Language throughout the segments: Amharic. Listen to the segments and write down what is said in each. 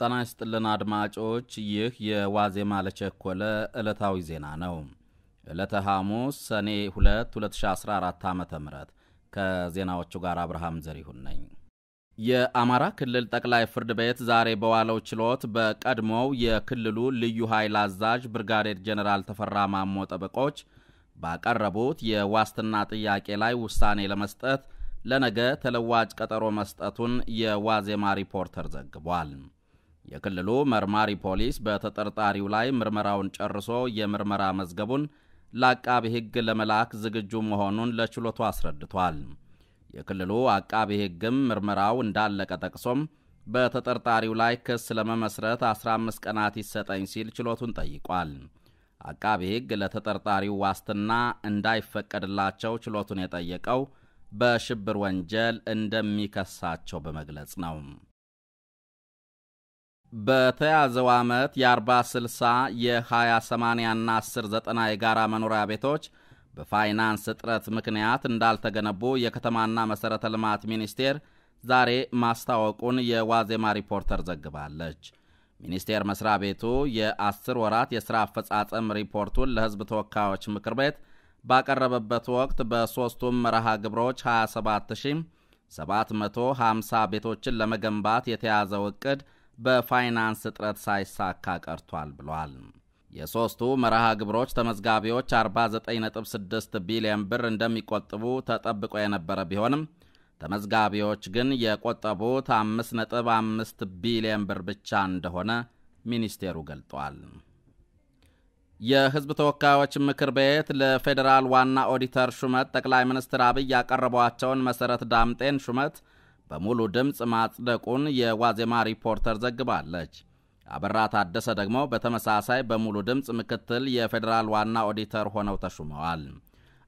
ጤና ይስጥልን አድማጮች፣ ይህ የዋዜማ ለቸኮለ ዕለታዊ ዜና ነው። ዕለተ ሐሙስ ሰኔ 2 2014 ዓ ም ከዜናዎቹ ጋር አብርሃም ዘሪሁን ነኝ። የአማራ ክልል ጠቅላይ ፍርድ ቤት ዛሬ በዋለው ችሎት በቀድሞው የክልሉ ልዩ ኃይል አዛዥ ብርጋዴር ጀኔራል ተፈራ ማሞ ጠበቆች ባቀረቡት የዋስትና ጥያቄ ላይ ውሳኔ ለመስጠት ለነገ ተለዋጭ ቀጠሮ መስጠቱን የዋዜማ ሪፖርተር ዘግቧል። የክልሉ መርማሪ ፖሊስ በተጠርጣሪው ላይ ምርመራውን ጨርሶ የምርመራ መዝገቡን ለአቃቢ ሕግ ለመላክ ዝግጁ መሆኑን ለችሎቱ አስረድቷል። የክልሉ አቃቢ ሕግም ምርመራው እንዳለቀ ጠቅሶም በተጠርጣሪው ላይ ክስ ለመመስረት 15 ቀናት ይሰጠኝ ሲል ችሎቱን ጠይቋል። አቃቢ ሕግ ለተጠርጣሪው ዋስትና እንዳይፈቀድላቸው ችሎቱን የጠየቀው በሽብር ወንጀል እንደሚከሳቸው በመግለጽ ነው። በተያዘው ዓመት የ40 60 የ20 80 ና 10 90 የጋራ መኖሪያ ቤቶች በፋይናንስ እጥረት ምክንያት እንዳልተገነቡ የከተማና መሠረተ ልማት ሚኒስቴር ዛሬ ማስታወቁን የዋዜማ ሪፖርተር ዘግባለች። ሚኒስቴር መስሪያ ቤቱ የ ወራት የሥራ አፈጻጸም ሪፖርቱን ለሕዝብ ተወካዮች ምክር ቤት ባቀረበበት ወቅት በሦስቱም መርሃ ግብሮች 27750 ቤቶችን ለመገንባት የተያዘው ዕቅድ በፋይናንስ እጥረት ሳይሳካ ቀርቷል ብሏል። የሦስቱ መርሃ ግብሮች ተመዝጋቢዎች 49.6 ቢሊዮን ብር እንደሚቆጥቡ ተጠብቆ የነበረ ቢሆንም ተመዝጋቢዎች ግን የቆጠቡት 5.5 ቢሊዮን ብር ብቻ እንደሆነ ሚኒስቴሩ ገልጧል። የሕዝብ ተወካዮች ምክር ቤት ለፌዴራል ዋና ኦዲተር ሹመት ጠቅላይ ሚኒስትር አብይ ያቀረቧቸውን መሠረት ዳምጤን ሹመት በሙሉ ድምፅ ማጽደቁን የዋዜማ ሪፖርተር ዘግባለች። አበራ ታደሰ ደግሞ በተመሳሳይ በሙሉ ድምፅ ምክትል የፌዴራል ዋና ኦዲተር ሆነው ተሹመዋል።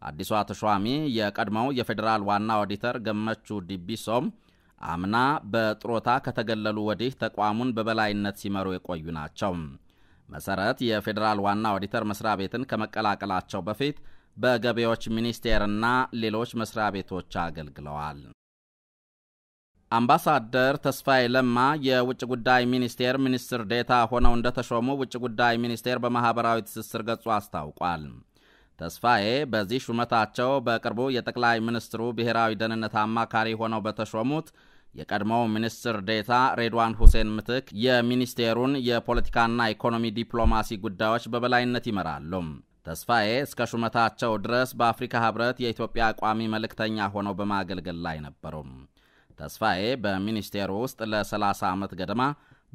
አዲሷ ተሿሚ የቀድሞው የፌዴራል ዋና ኦዲተር ገመቹ ዲቢሶም አምና በጥሮታ ከተገለሉ ወዲህ ተቋሙን በበላይነት ሲመሩ የቆዩ ናቸው። መሰረት የፌዴራል ዋና ኦዲተር መስሪያ ቤትን ከመቀላቀላቸው በፊት በገቢዎች ሚኒስቴርና ሌሎች መስሪያ ቤቶች አገልግለዋል። አምባሳደር ተስፋዬ ለማ የውጭ ጉዳይ ሚኒስቴር ሚኒስትር ዴታ ሆነው እንደተሾሙ ውጭ ጉዳይ ሚኒስቴር በማኅበራዊ ትስስር ገጹ አስታውቋል። ተስፋዬ በዚህ ሹመታቸው በቅርቡ የጠቅላይ ሚኒስትሩ ብሔራዊ ደህንነት አማካሪ ሆነው በተሾሙት የቀድሞው ሚኒስትር ዴታ ሬድዋን ሁሴን ምትክ የሚኒስቴሩን የፖለቲካና ኢኮኖሚ ዲፕሎማሲ ጉዳዮች በበላይነት ይመራሉ። ተስፋዬ እስከ ሹመታቸው ድረስ በአፍሪካ ህብረት የኢትዮጵያ ቋሚ መልእክተኛ ሆነው በማገልገል ላይ ነበሩ። ተስፋዬ በሚኒስቴሩ ውስጥ ለ30 ዓመት ገደማ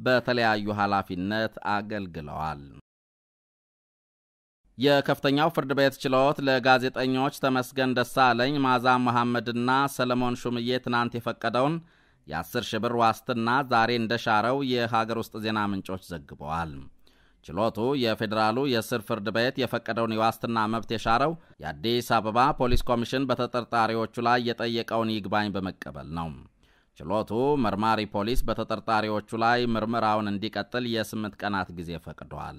በተለያዩ ኃላፊነት አገልግለዋል። የከፍተኛው ፍርድ ቤት ችሎት ለጋዜጠኞች ተመስገን ደሳለኝ፣ ማዛ መሐመድና ሰለሞን ሹምዬ ትናንት የፈቀደውን የ10 ሺህ ብር ዋስትና ዛሬ እንደሻረው የሀገር ውስጥ ዜና ምንጮች ዘግበዋል። ችሎቱ የፌዴራሉ የስር ፍርድ ቤት የፈቀደውን የዋስትና መብት የሻረው የአዲስ አበባ ፖሊስ ኮሚሽን በተጠርጣሪዎቹ ላይ የጠየቀውን ይግባኝ በመቀበል ነው። ችሎቱ መርማሪ ፖሊስ በተጠርጣሪዎቹ ላይ ምርመራውን እንዲቀጥል የስምንት ቀናት ጊዜ ፈቅዷል።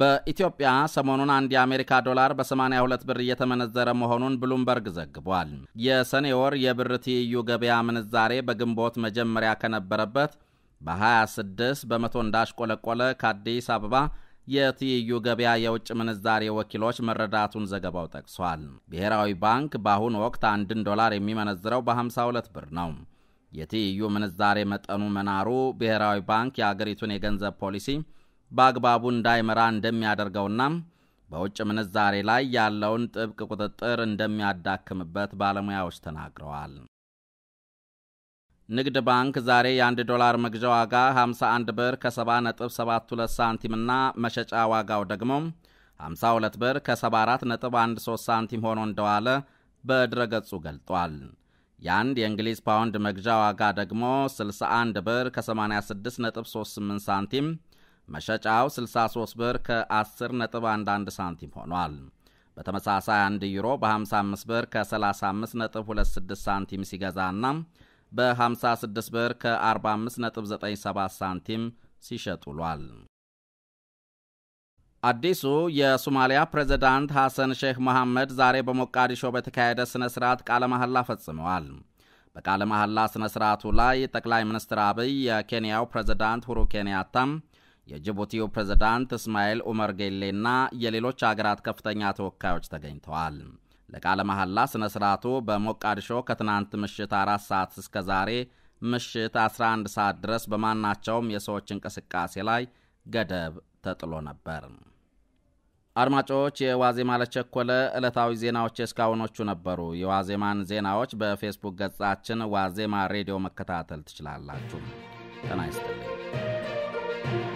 በኢትዮጵያ ሰሞኑን አንድ የአሜሪካ ዶላር በ82 ብር እየተመነዘረ መሆኑን ብሉምበርግ ዘግቧል። የሰኔ ወር የብር ትይዩ ገበያ ምንዛሬ በግንቦት መጀመሪያ ከነበረበት በ26 በመቶ እንዳሽቆለቆለ ከአዲስ አበባ የትይዩ ገበያ የውጭ ምንዛሬ ወኪሎች መረዳቱን ዘገባው ጠቅሷል። ብሔራዊ ባንክ በአሁኑ ወቅት አንድን ዶላር የሚመነዝረው በ52 ብር ነው። የትይዩ ምንዛሬ መጠኑ መናሩ ብሔራዊ ባንክ የአገሪቱን የገንዘብ ፖሊሲ በአግባቡ እንዳይመራ እንደሚያደርገውና በውጭ ምንዛሬ ላይ ያለውን ጥብቅ ቁጥጥር እንደሚያዳክምበት ባለሙያዎች ተናግረዋል። ንግድ ባንክ ዛሬ የአንድ ዶላር መግዣ ዋጋ 51 ብር ከ70.72 ሳንቲምና መሸጫ ዋጋው ደግሞ 52 ብር ከ74.13 ሳንቲም ሆኖ እንደዋለ በድረገጹ ገልጧል። የአንድ የእንግሊዝ ፓውንድ መግዣ ዋጋ ደግሞ 61 ብር ከ86.38 ሳንቲም፣ መሸጫው 63 ብር ከ10.11 ሳንቲም ሆኗል። በተመሳሳይ አንድ ዩሮ በ55 ብር ከ35.26 ሳንቲም ሲገዛና በ56 ብር ከ45.97 ሳንቲም ሲሸጥ ውሏል። አዲሱ የሶማሊያ ፕሬዝዳንት ሐሰን ሼህ መሐመድ ዛሬ በሞቃዲሾ በተካሄደ ሥነ ሥርዓት ቃለ መሐላ ፈጽመዋል። በቃለ መሐላ ሥነ ሥርዓቱ ላይ ጠቅላይ ሚኒስትር አብይ፣ የኬንያው ፕሬዝዳንት ሁሩ ኬንያታም፣ የጅቡቲው ፕሬዝዳንት እስማኤል ኡመር ጌሌና የሌሎች አገራት ከፍተኛ ተወካዮች ተገኝተዋል። ለቃለ መሐላ ሥነ ሥርዓቱ በሞቃዲሾ ከትናንት ምሽት አራት ሰዓት እስከ ዛሬ ምሽት 11 ሰዓት ድረስ በማናቸውም የሰዎች እንቅስቃሴ ላይ ገደብ ተጥሎ ነበር። አድማጮች፣ የዋዜማ ለቸኮለ ዕለታዊ ዜናዎች የእስካሁኖቹ ነበሩ። የዋዜማን ዜናዎች በፌስቡክ ገጻችን ዋዜማ ሬዲዮ መከታተል ትችላላችሁ። ጤና ይስጥልኝ።